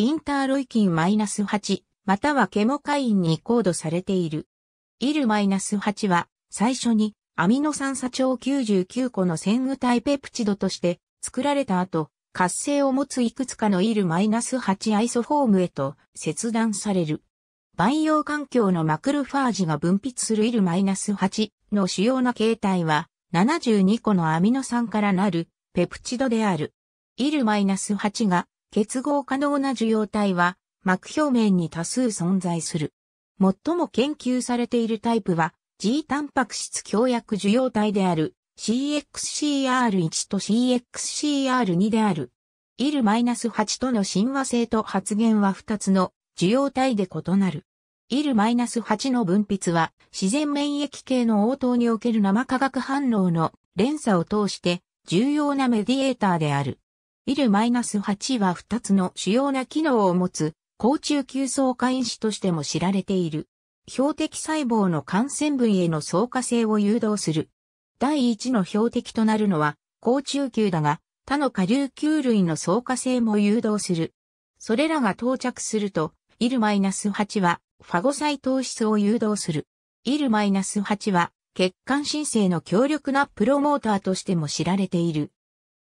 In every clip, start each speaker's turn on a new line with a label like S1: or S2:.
S1: インターロイキンマイナス -8 またはケモカインにコードされている。イルマイナス -8 は最初にアミノ酸鎖長99個の線具体ペプチドとして作られた後、活性を持ついくつかのイル -8 アイソフォームへと切断される。培養環境のマクロファージが分泌するイルマイナス -8 の主要な形態は72個のアミノ酸からなるペプチドである。イルマイナス -8 が結合可能な受容体は膜表面に多数存在する。最も研究されているタイプは G タンパク質強薬受容体である CXCR1 と CXCR2 である。イル8との親和性と発現は2つの受容体で異なる。イル8の分泌は自然免疫系の応答における生化学反応の連鎖を通して重要なメディエーターである。イル -8 は2つの主要な機能を持つ、高中級相関因子としても知られている。標的細胞の感染分への相化性を誘導する。第一の標的となるのは、高中級だが、他の下流球類の相化性も誘導する。それらが到着すると、イル -8 は、ファゴサイト質を誘導する。イル -8 は、血管新生の強力なプロモーターとしても知られている。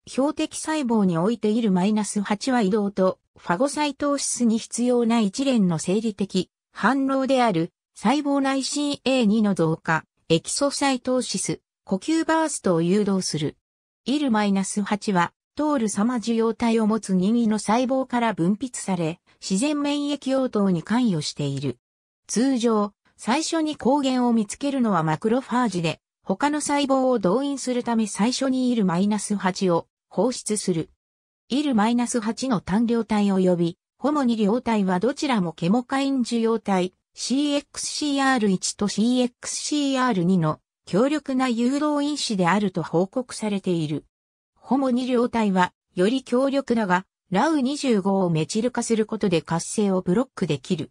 S1: 標的細胞においているマイナス8は移動とファゴサイトーシスに必要な一連の生理的反応である細胞内 CA2 の増加、エキソサイトーシス、呼吸バーストを誘導する。イル -8 は、トール様受容体を持つ任意の細胞から分泌され、自然免疫応答に関与している。通常、最初に抗原を見つけるのはマクロファージで、他の細胞を動員するため最初にイル -8 を放出する。イル -8 の単量体及び、ホモ2量体はどちらもケモカイン受容体 CXCR1 と CXCR2 の強力な誘導因子であると報告されている。ホモ2量体はより強力だが、ラウ25をメチル化することで活性をブロックできる。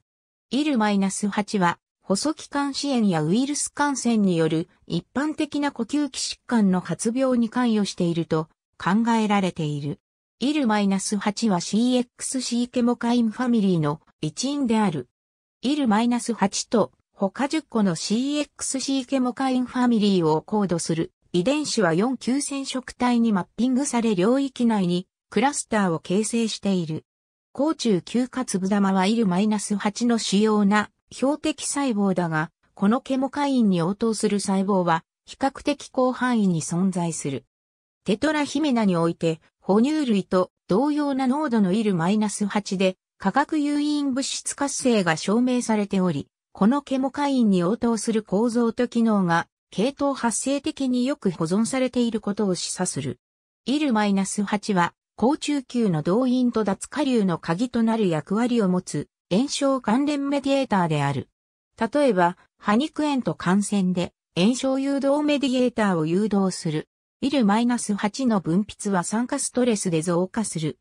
S1: イル -8 は、細気管支炎やウイルス感染による一般的な呼吸器疾患の発病に関与していると考えられている。イル -8 は CXC ケモカインファミリーの一員である。イル -8 と他10個の CXC ケモカインファミリーをコードする遺伝子は4級染色体にマッピングされ領域内にクラスターを形成している。高中球化粒玉はイル -8 の主要な標的細胞だが、このケモカインに応答する細胞は比較的広範囲に存在する。テトラヒメナにおいて、哺乳類と同様な濃度のイル -8 で化学誘引物質活性が証明されており、このケモカインに応答する構造と機能が、系統発生的によく保存されていることを示唆する。イル -8 は、高中級の動員と脱下流の鍵となる役割を持つ炎症関連メディエーターである。例えば、歯肉炎と感染で炎症誘導メディエーターを誘導するイル -8 の分泌は酸化ストレスで増加する。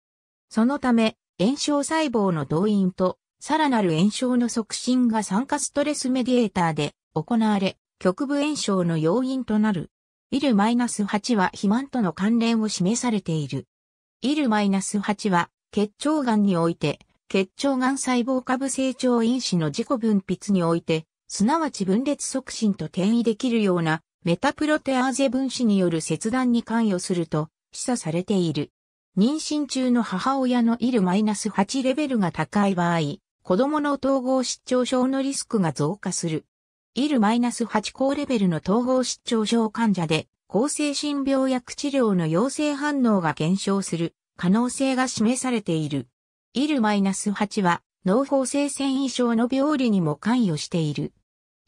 S1: そのため、炎症細胞の動員と、さらなる炎症の促進が酸化ストレスメディエーターで行われ、局部炎症の要因となる。イル -8 は肥満との関連を示されている。イル -8 は血腸がんにおいて、血腸がん細胞株成長因子の自己分泌において、すなわち分裂促進と転移できるようなメタプロテアーゼ分子による切断に関与すると示唆されている。妊娠中の母親のイマナス8レベルが高い場合、子供の統合失調症のリスクが増加する。イマナス8高レベルの統合失調症患者で、抗精神病薬治療の陽性反応が減少する可能性が示されている。イマナス8は、脳法性繊維症の病理にも関与している。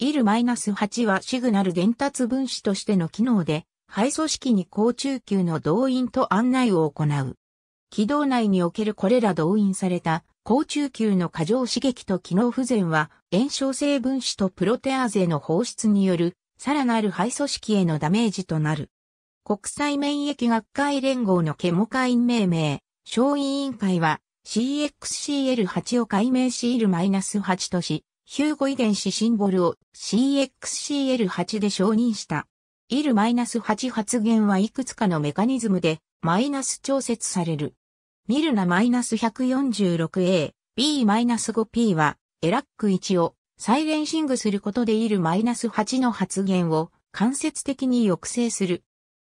S1: IL-8 はシグナル伝達分子としての機能で、肺組織に高中級の動員と案内を行う。軌道内におけるこれら動員された高中級の過剰刺激と機能不全は炎症性分子とプロテアーゼの放出によるさらなる肺組織へのダメージとなる。国際免疫学会連合のケモ会員命名、小委員会は CXCL8 を解明し IL-8 とし、ヒューゴ遺伝子シンボルを CXCL8 で承認した。ナス8発現はいくつかのメカニズムでマイナス調節される。ミルナ -146A、B-5P はエラック1をサイレンシングすることでナス8の発現を間接的に抑制する。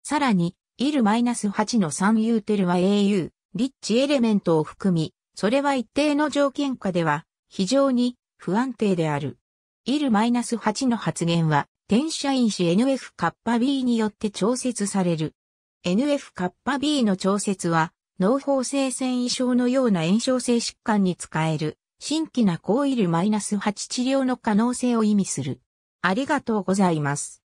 S1: さらに、ナス8の3ーテルは AU、リッチエレメントを含み、それは一定の条件下では非常に不安定である。イル -8 の発言は、転写因子 NF カッパ B によって調節される。NF カッパ B の調節は、脳包性繊維症のような炎症性疾患に使える、新規な抗イル -8 治療の可能性を意味する。ありがとうございます。